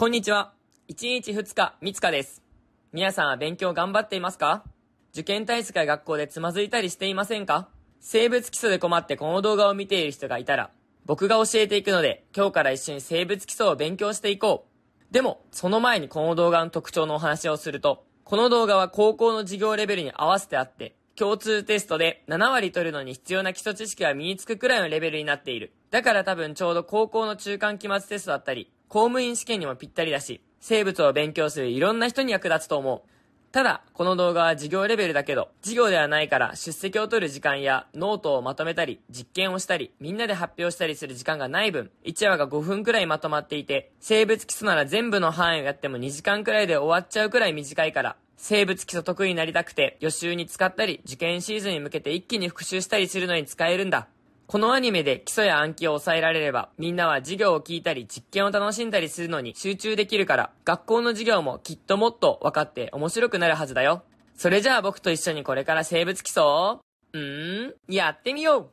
こんにちは。1日2日、みつかです。皆さんは勉強頑張っていますか受験対策や学校でつまずいたりしていませんか生物基礎で困ってこの動画を見ている人がいたら、僕が教えていくので、今日から一緒に生物基礎を勉強していこう。でも、その前にこの動画の特徴のお話をすると、この動画は高校の授業レベルに合わせてあって、共通テストで7割取るのに必要な基礎知識は身につくくらいのレベルになっている。だから多分ちょうど高校の中間期末テストだったり、公務員試験にもぴったりだし、生物を勉強するいろんな人に役立つと思う。ただ、この動画は授業レベルだけど、授業ではないから出席を取る時間やノートをまとめたり、実験をしたり、みんなで発表したりする時間がない分、1話が5分くらいまとまっていて、生物基礎なら全部の範囲をやっても2時間くらいで終わっちゃうくらい短いから、生物基礎得意になりたくて、予習に使ったり、受験シーズンに向けて一気に復習したりするのに使えるんだ。このアニメで基礎や暗記を抑えられれば、みんなは授業を聞いたり実験を楽しんだりするのに集中できるから、学校の授業もきっともっと分かって面白くなるはずだよ。それじゃあ僕と一緒にこれから生物基礎を、うーん、やってみよう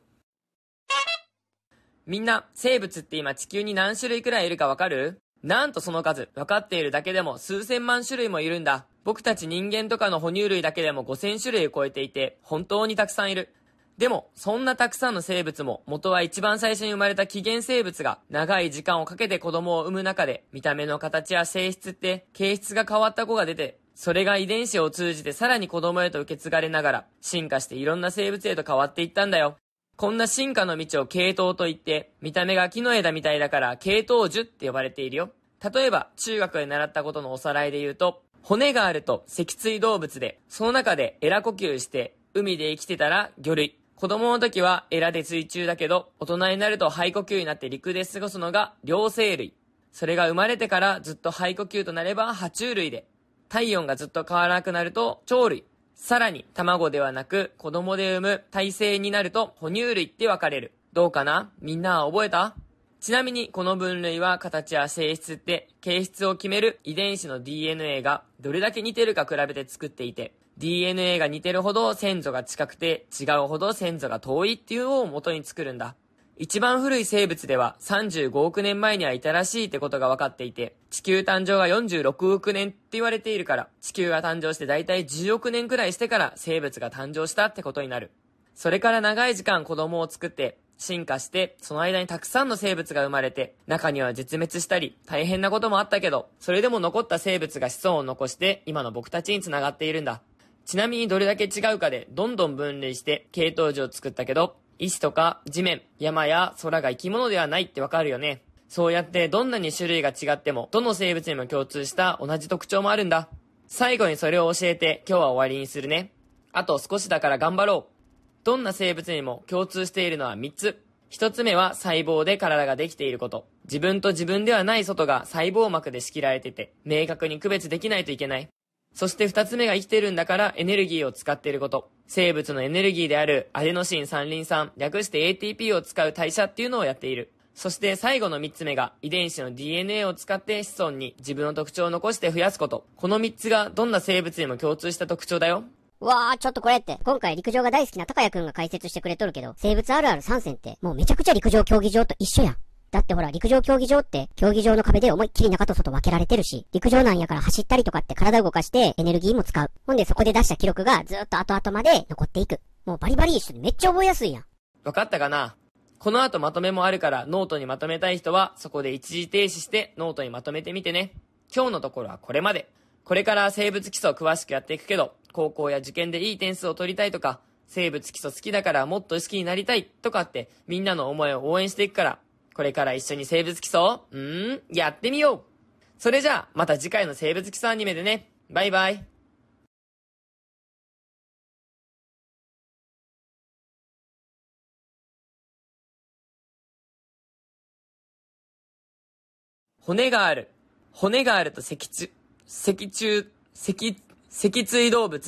みんな、生物って今地球に何種類くらいいるかわかるなんとその数、分かっているだけでも数千万種類もいるんだ。僕たち人間とかの哺乳類だけでも5000種類を超えていて、本当にたくさんいる。でも、そんなたくさんの生物も、元は一番最初に生まれた起源生物が、長い時間をかけて子供を産む中で、見た目の形や性質って、形質が変わった子が出て、それが遺伝子を通じてさらに子供へと受け継がれながら、進化していろんな生物へと変わっていったんだよ。こんな進化の道を系統と言って、見た目が木の枝みたいだから、系統樹って呼ばれているよ。例えば、中学で習ったことのおさらいで言うと、骨があると脊椎動物で、その中でエラ呼吸して、海で生きてたら魚類、子供の時はエラで水中だけど、大人になると肺呼吸になって陸で過ごすのが両生類。それが生まれてからずっと肺呼吸となれば爬虫類で、体温がずっと変わらなくなると鳥類。さらに、卵ではなく子供で産む体制になると哺乳類って分かれる。どうかなみんなは覚えたちなみにこの分類は形や性質って形質を決める遺伝子の DNA がどれだけ似てるか比べて作っていて DNA が似てるほど先祖が近くて違うほど先祖が遠いっていうのを元に作るんだ。一番古い生物では35億年前にはいたらしいってことが分かっていて、地球誕生が46億年って言われているから、地球が誕生してだいたい10億年くらいしてから生物が誕生したってことになる。それから長い時間子供を作って、進化して、その間にたくさんの生物が生まれて、中には絶滅したり、大変なこともあったけど、それでも残った生物が子孫を残して、今の僕たちに繋がっているんだ。ちなみにどれだけ違うかで、どんどん分類して、系統樹を作ったけど、石とか地面、山や空が生き物ではないってわかるよね。そうやってどんなに種類が違っても、どの生物にも共通した同じ特徴もあるんだ。最後にそれを教えて今日は終わりにするね。あと少しだから頑張ろう。どんな生物にも共通しているのは3つ。1つ目は細胞で体ができていること。自分と自分ではない外が細胞膜で仕切られてて、明確に区別できないといけない。そして2つ目が生きてるんだからエネルギーを使っていること。生物のエネルギーであるアデノシン三輪酸、略して ATP を使う代謝っていうのをやっている。そして最後の3つ目が遺伝子の DNA を使って子孫に自分の特徴を残して増やすこと。この3つがどんな生物にも共通した特徴だよ。わー、ちょっとこれって、今回陸上が大好きな高谷くんが解説してくれとるけど、生物あるある3選って、もうめちゃくちゃ陸上競技場と一緒やん。だってほら、陸上競技場って、競技場の壁で思いっきり中と外分けられてるし、陸上なんやから走ったりとかって体動かしてエネルギーも使う。ほんでそこで出した記録がずっと後々まで残っていく。もうバリバリ一緒でめっちゃ覚えやすいやん。分かったかなこの後まとめもあるからノートにまとめたい人はそこで一時停止してノートにまとめてみてね。今日のところはこれまで。これから生物基礎を詳しくやっていくけど、高校や受験でいい点数を取りたいとか、生物基礎好きだからもっと好きになりたいとかってみんなの思いを応援していくから、これから一緒に生物基礎うーん、やってみようそれじゃあ、また次回の生物基礎アニメでね。バイバイ。骨がある。骨があると脊柱、脊柱、脊、脊椎動物。